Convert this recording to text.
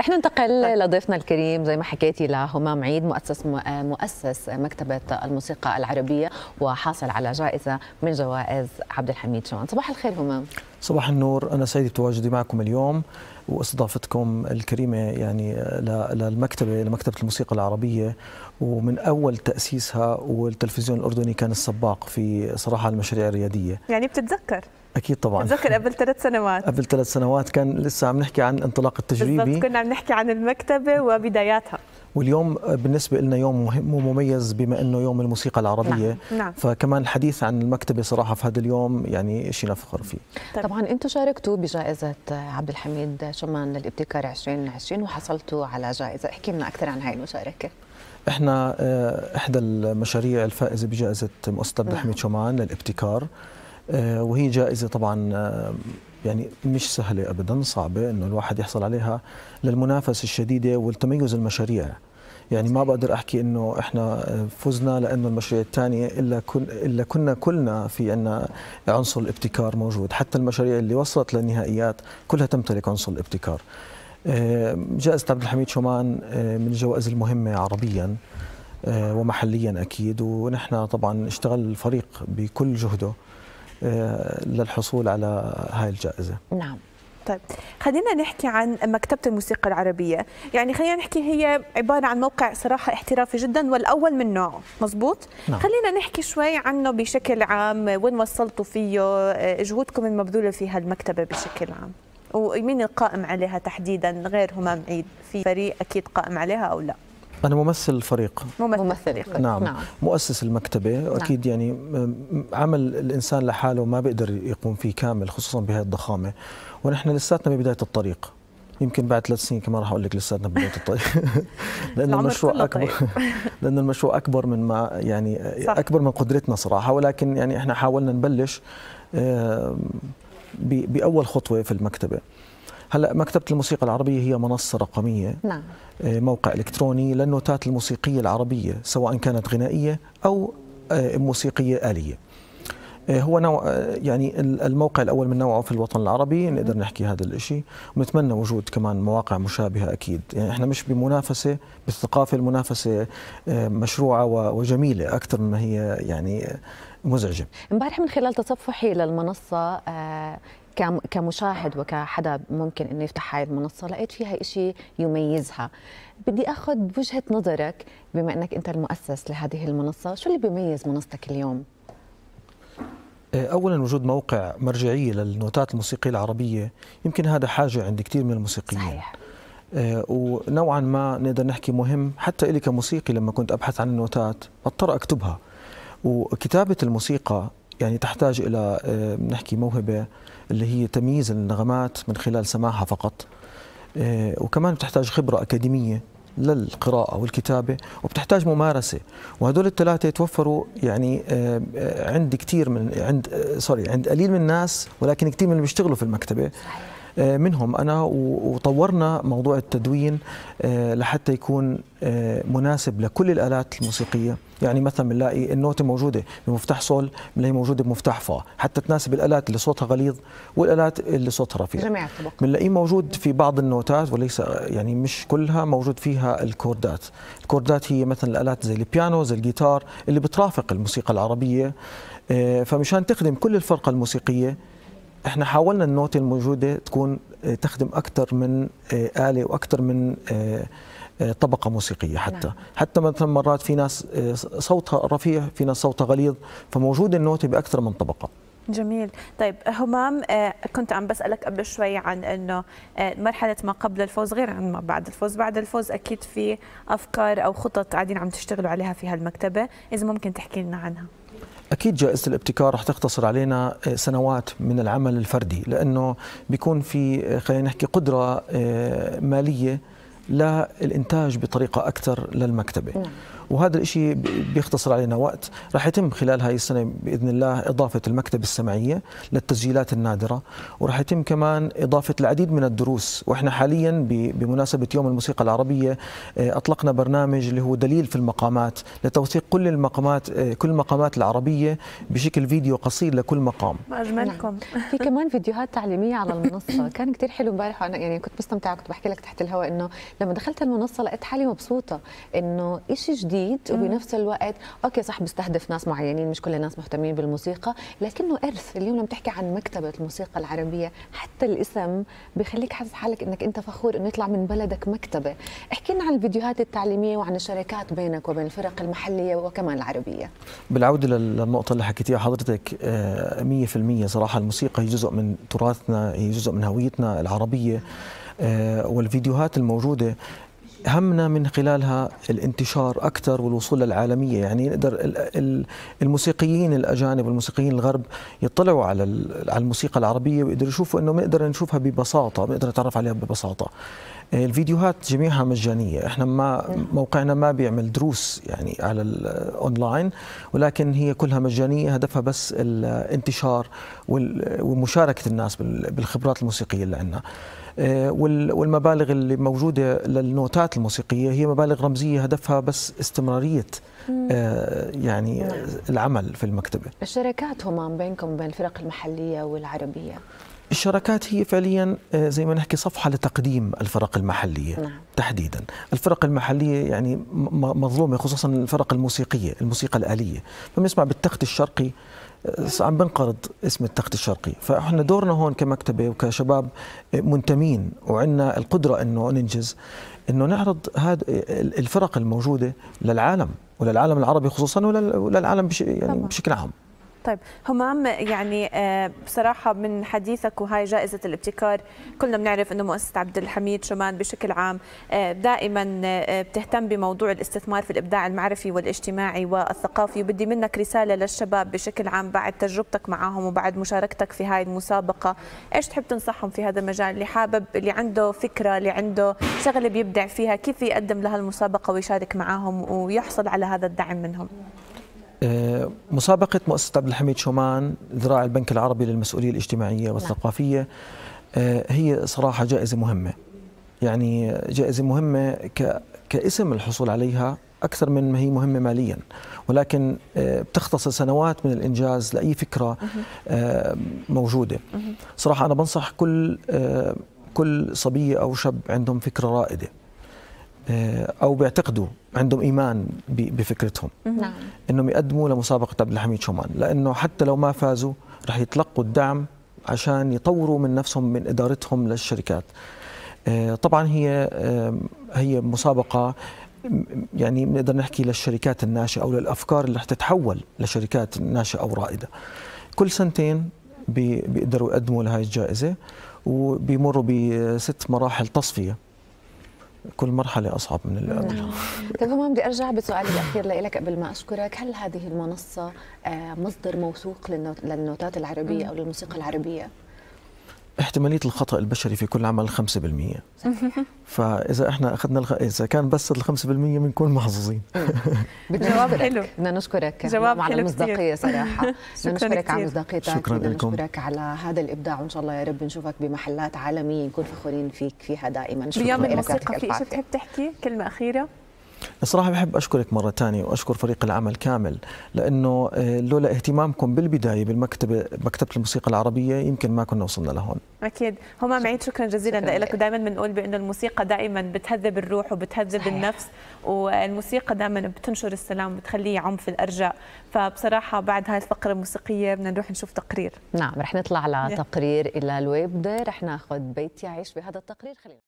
رح ننتقل لضيفنا الكريم زي ما حكيتي لهمام عيد مؤسس مؤسس مكتبة الموسيقى العربية وحاصل على جائزة من جوائز عبد الحميد شوان صباح الخير همام صباح النور أنا سعيد تواجدي معكم اليوم واستضافتكم الكريمه يعني للمكتبه لمكتبه الموسيقى العربيه ومن اول تاسيسها والتلفزيون الاردني كان السباق في صراحه المشاريع الرياديه يعني بتتذكر اكيد طبعا بتذكر قبل ثلاث سنوات قبل ثلاث سنوات كان لسه عم نحكي عن الانطلاق التجريبي بالضبط كنا عم نحكي عن المكتبه وبداياتها واليوم بالنسبة لنا يوم مهم ومميز بما أنه يوم الموسيقى العربية نعم. نعم. فكمان الحديث عن المكتبة صراحة في هذا اليوم يعني شيء نفخر فيه طيب. طبعا أنتم شاركتوا بجائزة عبد الحميد شمان للابتكار 2020 وحصلتوا على جائزة احكي لنا أكثر عن هاي المشاركة احنا آه، احدى المشاريع الفائزه بجائزه مؤسسه عبد الحميد نعم. شومان للابتكار آه، وهي جائزه طبعا آه، يعني مش سهله ابدا صعبه انه الواحد يحصل عليها للمنافسه الشديده والتميز المشاريع يعني ما بقدر احكي انه احنا فزنا لانه المشاريع الثانيه الا كن الا كنا كلنا في عنا عنصر الابتكار موجود حتى المشاريع اللي وصلت للنهائيات كلها تمتلك عنصر الابتكار آه، جائزة عبد الحميد شومان آه، من الجوائز المهمة عربيا آه، ومحليا أكيد ونحن طبعا اشتغل الفريق بكل جهده آه، للحصول على هاي الجائزة نعم طيب خلينا نحكي عن مكتبة الموسيقى العربية يعني خلينا نحكي هي عبارة عن موقع صراحة احترافي جدا والأول من نوعه مزبوط نعم. خلينا نحكي شوي عنه بشكل عام وين وصلتوا فيه آه، جهودكم المبذولة في هالمكتبة بشكل عام ومين القائم عليها تحديدا غير همام عيد في فريق أكيد قائم عليها أو لا أنا ممثل الفريق ممثل الفريق نعم. نعم مؤسس المكتبة وأكيد نعم. يعني عمل الإنسان لحاله ما بيقدر يقوم فيه كامل خصوصا بهذه الضخامة ونحن لساتنا ببداية الطريق يمكن بعد ثلاث سنين كمان راح اقول لك لساتنا ببداية الطريق لانه المشروع اكبر طيب. لانه المشروع اكبر من ما يعني صح. اكبر من قدرتنا صراحه ولكن يعني احنا حاولنا نبلش باول خطوه في المكتبه هلا مكتبه الموسيقى العربيه هي منصه رقميه نعم. آه، موقع الكتروني للنوتات الموسيقيه العربيه سواء كانت غنائيه او آه، موسيقيه اليه آه، هو نوع آه، يعني الموقع الاول من نوعه في الوطن العربي نقدر نحكي هذا الشيء ونتمنى وجود كمان مواقع مشابهه اكيد يعني احنا مش بمنافسه بالثقافه المنافسه آه، مشروعه وجميله اكثر ما هي يعني مزعجه امبارح من خلال تصفحي للمنصه كمشاهد وكحدا ممكن انه يفتح هاي المنصه لقيت فيها شيء يميزها بدي اخذ وجهه نظرك بما انك انت المؤسس لهذه المنصه شو اللي بيميز منصتك اليوم اولا وجود موقع مرجعيه للنوتات الموسيقيه العربيه يمكن هذا حاجه عند كثير من الموسيقيين صحيح. آه، ونوعا ما نقدر نحكي مهم حتى إلي كموسيقي لما كنت أبحث عن النوتات اضطر أكتبها وكتابة الموسيقى يعني تحتاج إلى آه، نحكي موهبة اللي هي تمييز النغمات من خلال سماعها فقط آه، وكمان بتحتاج خبرة أكاديمية للقراءة والكتابة وبتحتاج ممارسة وهدول الثلاثة يتوفروا يعني آه، آه، عند كثير من عند سوري آه، عند قليل من الناس ولكن كثير من اللي بيشتغلوا في المكتبة صحيح. آه، منهم انا وطورنا موضوع التدوين آه، لحتى يكون آه، مناسب لكل الالات الموسيقيه يعني مثلا بنلاقي النوتة موجودة بمفتاح سول بنلاقي موجودة بمفتاح فا حتى تناسب الآلات اللي صوتها غليظ والآلات اللي صوتها رفيع جميع الطبقات بنلاقيه موجود في بعض النوتات وليس يعني مش كلها موجود فيها الكوردات الكوردات هي مثلا الآلات زي البيانو زي الجيتار اللي بترافق الموسيقى العربية فمشان تخدم كل الفرقة الموسيقية احنا حاولنا النوت الموجوده تكون آه، تخدم اكثر من آه، اله واكثر من آه، طبقه موسيقيه حتى نعم. حتى مثلا مرات في ناس صوتها رفيع في ناس صوتها غليظ فموجود النوتة باكثر من طبقه جميل طيب همام كنت عم بسألك قبل شوي عن أنه مرحلة ما قبل الفوز غير عن ما بعد الفوز بعد الفوز أكيد في أفكار أو خطط قاعدين عم تشتغلوا عليها في هالمكتبة إذا ممكن تحكي لنا عنها اكيد جائزه الابتكار رح تختصر علينا آه، سنوات من العمل الفردي لانه بيكون في آه، خلينا نحكي قدره آه، ماليه للانتاج بطريقه اكثر للمكتبه نعم. وهذا الشيء بيختصر علينا وقت راح يتم خلال هاي السنة بإذن الله إضافة المكتبة السمعية للتسجيلات النادرة وراح يتم كمان إضافة العديد من الدروس وإحنا حاليا بمناسبة يوم الموسيقى العربية آه، أطلقنا برنامج اللي هو دليل في المقامات لتوثيق كل المقامات آه، كل المقامات العربية بشكل فيديو قصير لكل مقام أجملكم نعم. في كمان فيديوهات تعليمية على المنصة كان كثير حلو امبارح وأنا يعني كنت مستمتعة كنت بحكي لك تحت الهواء إنه لما دخلت المنصة لقيت حالي مبسوطة إنه شيء جديد جديد وبنفس الوقت اوكي صح بيستهدف ناس معينين مش كل الناس مهتمين بالموسيقى لكنه ارث اليوم لما تحكي عن مكتبه الموسيقى العربيه حتى الاسم بخليك حاسس حالك انك انت فخور انه يطلع من بلدك مكتبه احكي لنا عن الفيديوهات التعليميه وعن الشراكات بينك وبين الفرق المحليه وكمان العربيه بالعوده للنقطه اللي حكيتيها حضرتك 100% آه، صراحه الموسيقى هي جزء من تراثنا هي جزء من هويتنا العربيه آه، والفيديوهات الموجوده همنا من خلالها الانتشار اكثر والوصول للعالميه يعني نقدر الموسيقيين الاجانب والموسيقيين الغرب يطلعوا على على الموسيقى العربيه ويقدروا يشوفوا انه بنقدر نشوفها ببساطه بنقدر نتعرف عليها ببساطه آه، الفيديوهات جميعها مجانيه احنا ما موقعنا ما بيعمل دروس يعني على الاونلاين ولكن هي كلها مجانيه هدفها بس الانتشار ومشاركه الناس بالخبرات الموسيقيه اللي عندنا آه، والمبالغ اللي موجوده للنوتات الموسيقيه هي مبالغ رمزيه هدفها بس استمراريه آه، يعني نعم. العمل في المكتبه. الشراكات هما بينكم وبين الفرق المحليه والعربيه. الشراكات هي فعليا آه، زي ما نحكي صفحه لتقديم الفرق المحليه نعم. تحديدا الفرق المحليه يعني مظلومه خصوصا الفرق الموسيقيه الموسيقى الاليه فبنسمع بالتخت الشرقي عم بنقرض اسم التخت الشرقي فاحنا دورنا هون كمكتبه وكشباب منتمين وعندنا القدره انه ننجز انه نعرض هذا الفرق الموجوده للعالم وللعالم العربي خصوصا وللعالم بش يعني بشكل عام طيب همام يعني آه، بصراحة من حديثك وهاي جائزة الابتكار كلنا بنعرف أنه مؤسسة عبد الحميد شمان بشكل عام آه، دائما آه، بتهتم بموضوع الاستثمار في الإبداع المعرفي والاجتماعي والثقافي وبدي منك رسالة للشباب بشكل عام بعد تجربتك معهم وبعد مشاركتك في هاي المسابقة إيش تحب تنصحهم في هذا المجال اللي حابب اللي عنده فكرة اللي عنده شغلة بيبدع فيها كيف يقدم لها المسابقة ويشارك معهم ويحصل على هذا الدعم منهم آه، مسابقة مؤسسة عبد الحميد شومان ذراع البنك العربي للمسؤولية الاجتماعية والثقافية آه، هي صراحة جائزة مهمة يعني جائزة مهمة كاسم الحصول عليها أكثر من ما هي مهمة ماليا ولكن آه، بتختصر سنوات من الإنجاز لأي فكرة موجودة صراحة أنا بنصح كل كل صبية أو شاب عندهم فكرة رائدة آه، او بيعتقدوا عندهم ايمان بفكرتهم نعم انهم يقدموا لمسابقه عبد الحميد شومان لانه حتى لو ما فازوا رح يتلقوا الدعم عشان يطوروا من نفسهم من ادارتهم للشركات آه، طبعا هي هي مسابقه يعني بنقدر نحكي للشركات الناشئه او للافكار اللي رح تتحول لشركات ناشئه او رائده كل سنتين بيقدروا يقدموا لهي الجائزه وبيمروا بست مراحل تصفيه كل مرحلة أصعب من اللي قبلها نعم. طيب هم بدي أرجع بسؤالي الأخير لك قبل ما أشكرك هل هذه المنصة آه، مصدر موثوق للنوتات العربية أو للموسيقى العربية؟ احتماليه الخطا البشري في كل عمل 5% فاذا احنا اخذنا الخ... اذا كان بس ال 5% بنكون محظوظين جواب حلو بدنا نشكرك جواب على المصداقيه صراحه بدنا نشكرك على مصداقيتك شكرا لكم نشكرك على هذا الابداع وان شاء الله يا رب نشوفك بمحلات عالميه نكون فخورين فيك فيها دائما شكرا لك الموسيقى في شيء بتحب تحكي كلمه اخيره الصراحة بحب أشكرك مرة ثانية وأشكر فريق العمل كامل لأنه آه، لولا اهتمامكم بالبداية بالمكتبة مكتبة الموسيقى العربية يمكن ما كنا وصلنا لهون أكيد هما معيد شكرا جزيلا لك ودائما بنقول بأنه الموسيقى دائما بتهذب الروح وبتهذب صحيح. النفس والموسيقى دائما بتنشر السلام وبتخليه يعم في الأرجاء فبصراحة بعد هاي الفقرة الموسيقية بدنا نروح نشوف تقرير نعم رح نطلع على تقرير إلى الويبدة رح ناخذ بيت يعيش بهذا التقرير خلينا